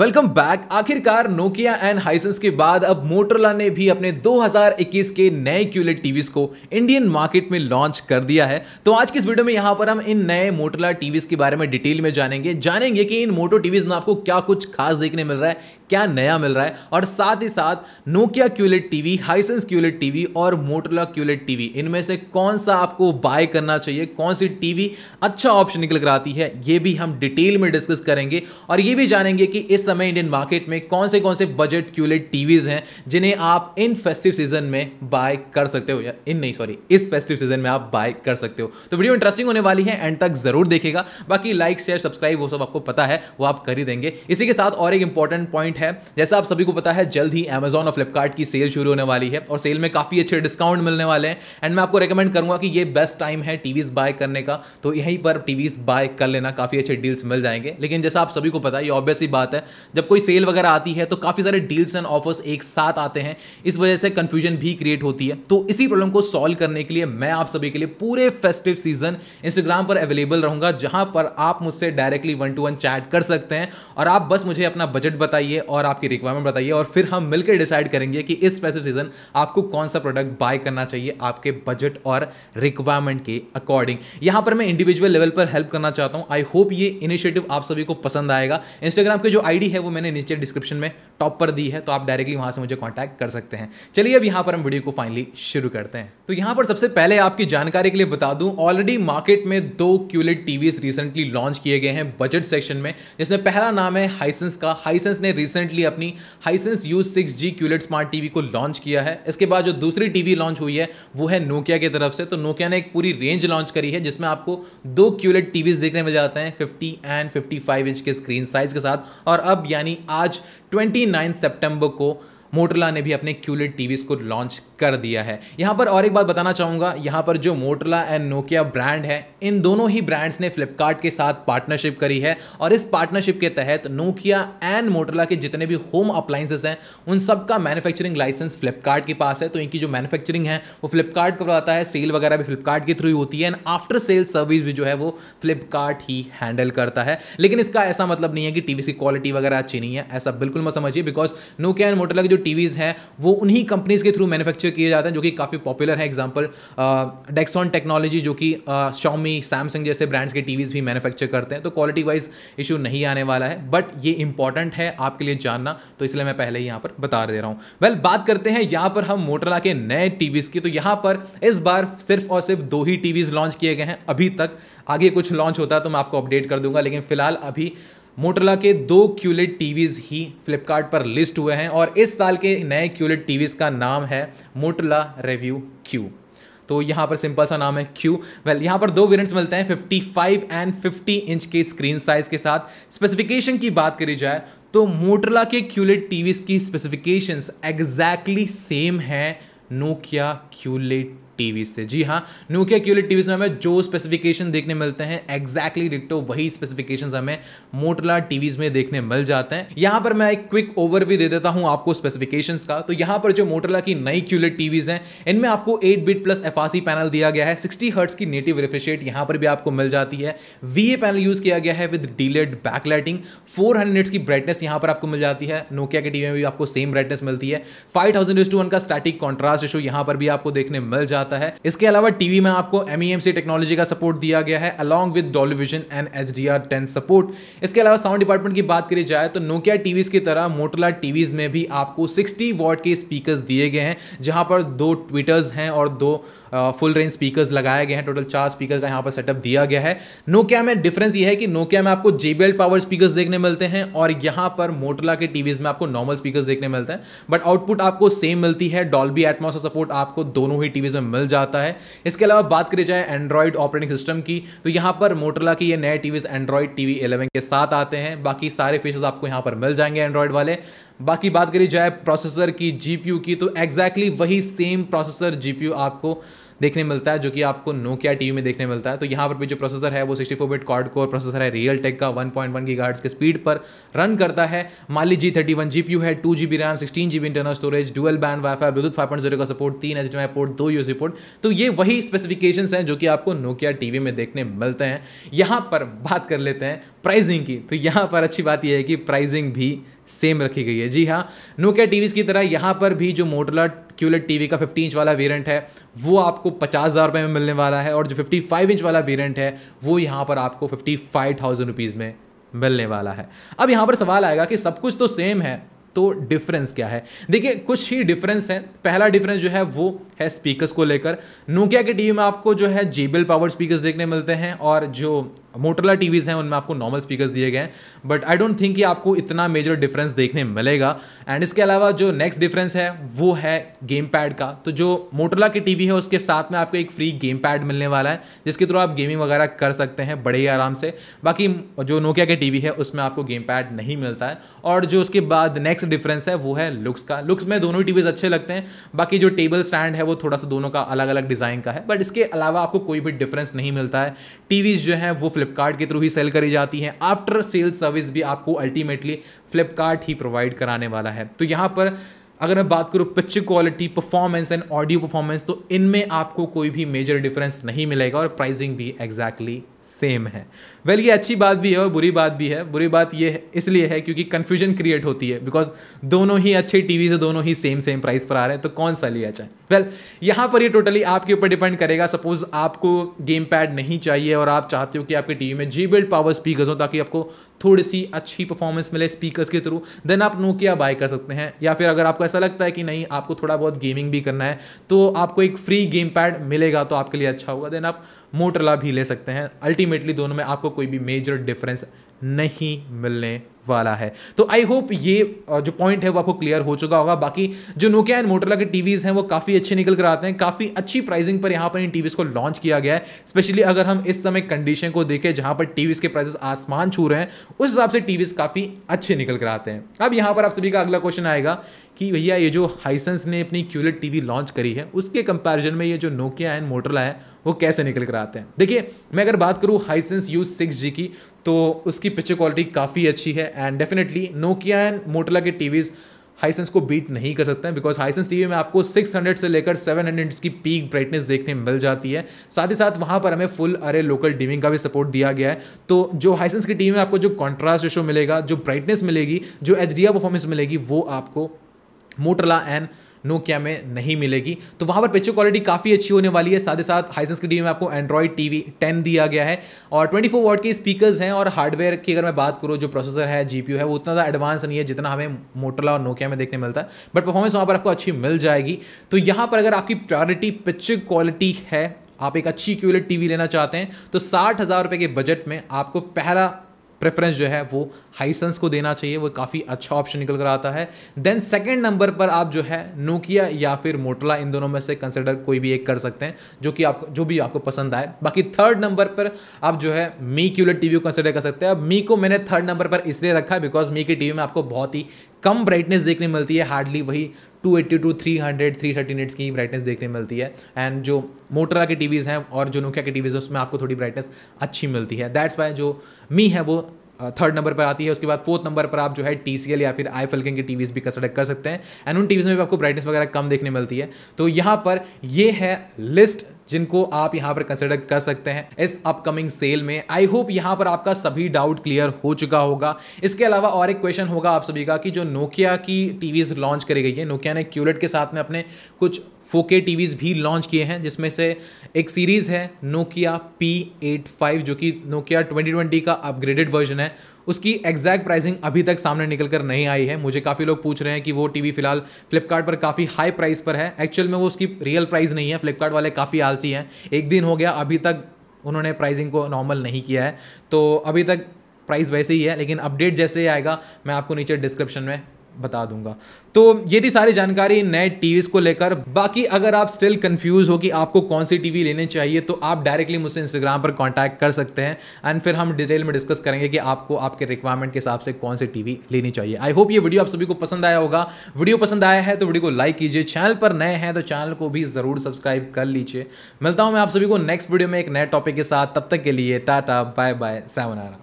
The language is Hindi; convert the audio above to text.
वेलकम बैक आखिरकार नोकिया एंड हाइसेंस के बाद अब मोटरला ने भी अपने 2021 के नए क्यूलेट टीवीज को इंडियन मार्केट में लॉन्च कर दिया है तो आज की इस वीडियो में यहां पर हम इन नए मोटरला टीवीज के बारे में डिटेल में जानेंगे जानेंगे कि इन मोटो टीवीज में आपको क्या कुछ खास देखने मिल रहा है क्या नया मिल रहा है और साथ ही साथ Nokia QLED TV Hisense QLED TV और मोटोला क्यूलेट टीवी इनमें से कौन सा आपको बाय करना चाहिए कौन सी टीवी अच्छा ऑप्शन निकल कर आती है ये भी हम डिटेल में डिस्कस करेंगे और ये भी जानेंगे कि इस समय इंडियन मार्केट में कौन से कौन से बजट क्यूलेट टीवीज हैं जिन्हें आप इन फेस्टिव सीजन में बाय कर सकते हो या इन नहीं सॉरी इस फेस्टिव सीजन में आप बाय कर सकते हो तो वीडियो इंटरेस्टिंग होने वाली है एंड तक जरूर देखेगा बाकी लाइक शेयर सब्सक्राइब वो सब आपको पता है वो आप कर ही देंगे इसी के साथ और एक इंपॉर्टेंट पॉइंट है जैसा आप सभी को पता है जल्द ही अमेजोन और फ्लिपकार्ट की सेल शुरू होने वाली है और सेल में काफ़ी अच्छे डिस्काउंट मिलने वाले हैं एंड मैं आपको रिकमेंड करूंगा कि ये बेस्ट टाइम है टीवीज बाय करने का तो यहीं पर टीवीज बाय कर लेना काफ़ी अच्छे डील्स मिल जाएंगे लेकिन जैसा आप सभी को पता है ये ऑब्वियसली बात है जब कोई सेल वगैरह आती है तो काफ़ी सारे डील्स एंड ऑफर्स एक साथ आते हैं इस वजह से कंफ्यूजन भी क्रिएट होती है तो इसी प्रॉब्लम को सॉल्व करने के लिए मैं आप सभी के लिए पूरे फेस्टिव सीजन इंस्टाग्राम पर अवेलेबल रहूंगा जहां पर आप मुझसे directly one to one chat कर सकते हैं और आप बस मुझे अपना बजट बताइए और आपकी रिक्वायरमेंट बताइए और फिर हम मिलकर डिसाइड करेंगे कि इस स्पेसिफिक सीजन आपको कौन सा प्रोडक्ट बाय करना चाहिए आपके बजट और रिक्वायरमेंट के अकॉर्डिंग यहां पर मैं इंडिविजुअल लेवल पर हेल्प करना चाहता हूं आई होप ये इनिशिएटिव आप सभी को पसंद आएगा इंस्टाग्राम की जो आईडी है वो मैंने नीचे डिस्क्रिप्शन में टॉप पर दी है तो आप डायरेक्टली वहां से मुझे कॉन्टैक्ट कर सकते हैं चलिए अब यहां पर हम वीडियो को फाइनली शुरू करते हैं तो यहां पर सबसे पहले आपकी जानकारी के लिए बता दूं ऑलरेडी मार्केट में दो क्यूलेट टीवी रिसेंटली लॉन्च किए गए हैं बजट सेक्शन में जिसमें पहला नाम है हाइसेंस का हाइसेंस ने रिसेंटली अपनी Hisense U six G QLED smart TV को लॉन्च किया है इसके बाद जो दूसरी टीवी लॉन्च हुई है वो है नोकिया की तरफ से तो नोकिया ने एक पूरी रेंज लॉन्च करी है जिसमें आपको दो क्यूलेट टीवीज देखने मिल जाते हैं फिफ्टी एंड फाइव इंच के स्क्रीन साइज के साथ और अब यानी आज ट्वेंटी नाइन सेप्टेम्बर को मोटरला ने भी अपने क्यूलेट टीवीज को लॉन्च कर दिया है यहाँ पर और एक बात बताना चाहूँगा यहाँ पर जो मोटला एंड नोकिया ब्रांड है इन दोनों ही ब्रांड्स ने फ्लिपकार्ट के साथ पार्टनरशिप करी है और इस पार्टनरशिप के तहत नोकिया एंड मोटला के जितने भी होम अप्लाइंसेस हैं उन सब का मैन्युफैक्चरिंग लाइसेंस फ्लिपकार्ट के पास है तो इनकी जो मैन्युफैक्चरिंग है वो फ्लिपकार्ट करवाता है सेल वगैरह भी फ्लिपकार्ट के थ्रू होती है एंड आफ्टर सेल सर्विस भी जो है वो फ्लिपकार्ट ही हैंडल करता है लेकिन इसका ऐसा मतलब नहीं है कि टीवी की क्वालिटी वगैरह अच्छी नहीं है ऐसा बिल्कुल मत समझिए बिकॉज नोकिया एंड मोटला के जो टीवीज हैं वो उन्हीं कंपनीज के थ्रू मैनुफैक्चर किए जाते हैं जो कि काफ़ी पॉपुलर हैं एग्जाम्पल डेक्सॉन टेक्नोलॉजी जो कि शॉमी सैमसंग जैसे ब्रांड्स के टीवीज़ भी मैन्युफैक्चर करते हैं तो क्वालिटी वाइज इशू नहीं आने वाला है बट ये इंपॉर्टेंट है आपके लिए जानना तो इसलिए मैं पहले ही यहाँ पर बता दे रहा हूँ वेल well, बात करते हैं यहाँ पर हम मोटरला के नए टीवीज़ की तो यहाँ पर इस बार सिर्फ और सिर्फ दो ही टीवीज़ लॉन्च किए गए हैं अभी तक आगे कुछ लॉन्च होता है तो मैं आपको अपडेट कर दूंगा लेकिन फिलहाल अभी मोटरला के दो क्यूलेट टीवीज़ ही फ्लिपकार्ट पर लिस्ट हुए हैं और इस साल के नए क्यूलेट टीवीज़ का नाम है मोटरला रेव्यू क्यू तो यहां पर सिंपल सा नाम है क्यू वेल well, पर दो वेरिएंट्स मिलते हैं 55 एंड 50 इंच के स्क्रीन साइज के साथ स्पेसिफिकेशन की बात करी जाए तो मोटरला के क्यूलेट टीवीज की स्पेसिफिकेशंस एग्जैक्टली सेम है नोकिया क्यूलेट टीवी से जी हाँ न्यूकिया क्यूलेट टीवी में हमें जो स्पेसिफिकेशन देखने मिलते हैं एग्जैक्टली डिक्टो वही स्पेसिफिकेशन हमें मोटला टीवीज में देखने मिल जाते हैं यहां पर मैं एक क्विक ओवरव्यू दे देता हूं आपको स्पेसिफिकेशन का तो यहां पर जो मोटला की नई क्यूलेट टीवीज हैं इनमें आपको eight bit plus F panel दिया गया है सिक्सटी हर्ट्स की नेटिव रिफ्रेश यहां पर भी आपको मिल जाती है वी पैनल यूज किया गया है with DLED backlighting four hundred की ब्राइटनेस यहां पर आपको मिल जाती है नोकिया के टीवी में भी आपको सेम ब्राइटनेस मिलती है फाइव थाउजेंड का स्टैटिक कॉन्ट्रास्ट इशू यहां पर भी आपको देखने मिल जाता आता है इसके अलावा टीवी में आपको एमईएमसी टेक्नोलॉजी e का सपोर्ट दिया गया है along with Dolby Vision and H D R ten support इसके अलावा साउंड डिपार्टमेंट की बात करी जाए तो नोकिया टीवीज की तरह मोटला टीवीज में भी आपको सिक्सटी वॉट के स्पीकर दिए गए हैं जहां पर दो ट्विटर्स हैं और दो फुल रेंज स्पीकर्स लगाए गए हैं टोटल चार स्पीकर का यहाँ पर सेटअप दिया गया है नोकिया में डिफरेंस ये है कि नोकिया में आपको जेबीएल पावर स्पीकर्स देखने मिलते हैं और यहाँ पर मोटला के टीवीज में आपको नॉर्मल स्पीकर्स देखने मिलते हैं बट आउटपुट आपको सेम मिलती है डॉल्बी एटमोस सपोर्ट आपको दोनों ही टीवीज में मिल जाता है इसके अलावा बात करी जाए एंड्रॉयड ऑपरेटिंग सिस्टम की तो यहाँ पर मोटरला के ये नए टीवीज एंड्रॉयड टीवी इलेवन के साथ आते हैं बाकी सारे फीचर्स आपको यहाँ पर मिल जाएंगे एंड्रॉयड वाले बाकी बात करी जाए प्रोसेसर की जीपीयू की तो एग्जैक्टली exactly वही सेम प्रोसेसर जीपीयू आपको देखने मिलता है जो कि आपको नोकिया टीवी में देखने मिलता है तो यहाँ पर भी जो प्रोसेसर है वो 64 बिट कॉर्ड कोर प्रोसेसर है रियल टेक का 1.1 पॉइंट की गार्ड्स के स्पीड पर रन करता है माली जी थर्टी वन जी है two G RAM sixteen G internal storage dual band WiFi Bluetooth five point zero का सपोर्ट तीन एच पोर्ट दो यू पोर्ट तो ये वही स्पेसिफिकेशन हैं जो कि आपको नोकिया टीवी में देखने मिलते हैं यहाँ पर बात कर लेते हैं प्राइजिंग की तो यहाँ पर अच्छी बात यह है कि प्राइजिंग भी सेम रखी गई है जी हाँ नोकिया टीवीज़ की तरह यहाँ पर भी जो मोटला क्यूलेट टीवी का 15 इंच वाला वेरिएंट है वो आपको पचास हज़ार रुपये में मिलने वाला है और जो 55 इंच वाला वेरिएंट है वो यहाँ पर आपको फिफ्टी फाइव थाउजेंड रुपीज़ में मिलने वाला है अब यहाँ पर सवाल आएगा कि सब कुछ तो सेम है तो डिफरेंस क्या है देखिए कुछ ही डिफरेंस है पहला डिफरेंस जो है वो है स्पीकर्स को लेकर नोकिया के टीवी में आपको जो है जेबल पावर स्पीकर्स देखने मिलते हैं और जो मोटरला टीवीज़ हैं उनमें आपको नॉर्मल स्पीकर्स दिए गए हैं बट आई डोंट थिंक कि आपको इतना मेजर डिफरेंस देखने मिलेगा एंड इसके अलावा जो नेक्स्ट डिफरेंस है वो है गेम पैड का तो जो मोटरला की टीवी है उसके साथ में आपको एक फ्री गेम पैड मिलने वाला है जिसके थ्रू आप गेमिंग वगैरह कर सकते हैं बड़े ही आराम से बाकी जो नोकिया के टीवी है उसमें आपको गेम पैड नहीं मिलता है और जो उसके बाद नेक्स्ट नेक्स्ट डिफरेंस है वो है लुक्स का लुक्स में दोनों टीवीज अच्छे लगते हैं बाकी जो टेबल स्टैंड है वो थोड़ा सा दोनों का अलग अलग डिज़ाइन का है बट इसके अलावा आपको कोई भी डिफरेंस नहीं मिलता है टीवीज़ जो है वो फ्लिपकार्ट के थ्रू ही सेल करी जाती हैं आफ्टर सेल सर्विस भी आपको अल्टीमेटली फ्लिपकार्ट ही प्रोवाइड कराने वाला है तो यहाँ पर अगर मैं बात करूँ picture quality performance and audio performance तो इनमें आपको कोई भी मेजर डिफरेंस नहीं मिलेगा और प्राइसिंग भी एग्जैक्टली exactly सेम है वेल well, ये अच्छी बात भी है और बुरी बात भी है बुरी बात ये इसलिए है क्योंकि कन्फ्यूजन क्रिएट होती है बिकॉज दोनों ही अच्छे टीवी से दोनों ही सेम सेम प्राइस पर आ रहे हैं तो कौन सा लिया जाए वेल well, यहाँ पर ये टोटली आपके ऊपर डिपेंड करेगा सपोज आपको गेम पैड नहीं चाहिए और आप चाहते हो कि आपके टीवी में जी बिल्ड पावर स्पीकर हो ताकि आपको थोड़ी सी अच्छी परफॉर्मेंस मिले स्पीकर्स के थ्रू देन आप नोकिया बाय कर सकते हैं या फिर अगर आपको ऐसा लगता है कि नहीं आपको थोड़ा बहुत गेमिंग भी करना है तो आपको एक फ्री गेम पैड मिलेगा तो आपके लिए अच्छा होगा देन आप मोटरला भी ले सकते हैं अल्टीमेटली दोनों में आपको कोई भी मेजर डिफरेंस नहीं मिलने वाला है तो आई होप ये जो पॉइंट है वो आपको क्लियर हो चुका होगा बाकी जो नोकिया एंड मोटरला के टीवीज़ हैं वो काफ़ी अच्छे निकल कर आते हैं काफ़ी अच्छी प्राइसिंग पर यहाँ पर इन टीवीज़ को लॉन्च किया गया है स्पेशली अगर हम इस समय कंडीशन को देखें जहां पर टीवीज़ के प्राइसेस आसमान छू रहे हैं उस हिसाब से टीवीज़ काफ़ी अच्छे निकल कर आते हैं अब यहाँ पर आप सभी का अगला क्वेश्चन आएगा कि भैया ये जो हाइसेंस ने अपनी क्यूलेट टीवी लॉन्च करी है उसके कंपेरिजन में ये जो नोकिया एंड मोटरला है वो कैसे निकल कर आते हैं देखिए मैं अगर बात करूँ हाइसेंस यू सिक्स जी की तो उसकी पिक्चर क्वालिटी काफ़ी अच्छी है एंड डेफिनेटली नोकिया एंड मोटला के टीवीज़ हाइसेंस को बीट नहीं कर सकते हैं बिकॉज हाइसेंस टीवी में आपको 600 से लेकर 700 की पीक ब्राइटनेस देखने मिल जाती है साथ ही साथ वहां पर हमें फुल अरे लोकल डिमिंग का भी सपोर्ट दिया गया है तो जो हाइसेंस की टीवी में आपको जो कॉन्ट्रास्ट रेशो मिलेगा जो ब्राइटनेस मिलेगी जो एच परफॉर्मेंस मिलेगी वो आपको मोटला एंड नोकिया में नहीं मिलेगी तो वहाँ पर पिक्चर क्वालिटी काफ़ी अच्छी होने वाली है साथ ही साथ हाइसेंस की डी में आपको एंड्रॉयड टी वी दिया गया है और ट्वेंटी फोर के स्पीकर्स हैं और हार्डवेयर की अगर मैं बात करूँ जो प्रोसेसर है जी है वो उतना ज़्यादा एडवांस नहीं है जितना हमें मोटरला और नोकिया में देखने मिलता है बट परफॉर्मेंस वहाँ पर आपको अच्छी मिल जाएगी तो यहाँ पर अगर आपकी प्रायोरिटी पिक्चर क्वालिटी है आप एक अच्छी क्यूलेट टीवी लेना चाहते हैं तो साठ हज़ार रुपये के बजट में आपको पहला प्रेफरेंस जो है वो हाईसंस को देना चाहिए वो काफ़ी अच्छा ऑप्शन निकल कर आता है देन सेकेंड नंबर पर आप जो है नोकिया या फिर मोटला इन दोनों में से कंसिडर कोई भी एक कर सकते हैं जो कि आपको जो भी आपको पसंद आए बाकी थर्ड नंबर पर आप जो है मी क्यूलेट टीवी को कंसिडर कर सकते हैं अब मी को मैंने थर्ड नंबर पर इसलिए रखा है बिकॉज मी की टीवी में आपको बहुत ही कम ब्राइटनेस देखने मिलती है हार्डली वही 280 टू 300 330 नेट्स की ब्राइटनेस देखने मिलती है एंड जो मोटरा के टीवीज़ हैं और जो नोकिया के टीवीज़ हैं उसमें आपको थोड़ी ब्राइटनेस अच्छी मिलती है दैट्स वाई जो मी है वो थर्ड नंबर पर आती है उसके बाद फोर्थ नंबर पर आप जो है टी या फिर आई फल्किंग की टीवीज़ भी कसरक कर सकते हैं एंड उन टीवीज़ में भी आपको ब्राइटनेस वगैरह कम देखने मिलती है तो यहाँ पर ये है लिस्ट जिनको आप यहाँ पर कंसिडर कर सकते हैं इस अपकमिंग सेल में आई होप यहाँ पर आपका सभी डाउट क्लियर हो चुका होगा इसके अलावा और एक क्वेश्चन होगा आप सभी का कि जो नोकिया की टीवीज लॉन्च करी गई है नोकिया ने क्यूलेट के साथ में अपने कुछ फोर के भी लॉन्च किए हैं जिसमें से एक सीरीज़ है नोकिया पी एट फाइव जो कि नोकिया ट्वेंटी ट्वेंटी का अपग्रेडेड वर्जन है उसकी एग्जैक्ट प्राइसिंग अभी तक सामने निकल कर नहीं आई है मुझे काफ़ी लोग पूछ रहे हैं कि वो टीवी फिलहाल फ्लिपकार्ट पर काफ़ी हाई प्राइस पर है एक्चुअल में वो उसकी रियल प्राइस नहीं है फ्लिपकार्ट वाले काफ़ी आलसी हैं एक दिन हो गया अभी तक उन्होंने प्राइसिंग को नॉर्मल नहीं किया है तो अभी तक प्राइस वैसे ही है लेकिन अपडेट जैसे ही आएगा मैं आपको नीचे डिस्क्रिप्शन में बता दूंगा तो ये थी सारी जानकारी नए टीवीज़ को लेकर बाकी अगर आप स्टिल कंफ्यूज हो कि आपको कौन सी टीवी लेनी चाहिए तो आप डायरेक्टली मुझसे इंस्टाग्राम पर कांटेक्ट कर सकते हैं एंड फिर हम डिटेल में डिस्कस करेंगे कि आपको आपके रिक्वायरमेंट के हिसाब से कौन सी टीवी लेनी चाहिए आई होप ये वीडियो आप सभी को पसंद आया होगा वीडियो पसंद आया है तो वीडियो को लाइक कीजिए चैनल पर नए हैं तो चैनल को भी ज़रूर सब्सक्राइब कर लीजिए मिलता हूँ मैं आप सभी को नेक्स्ट वीडियो में एक नए टॉपिक के साथ तब तक के लिए टाटा बाय बाय सैवनारा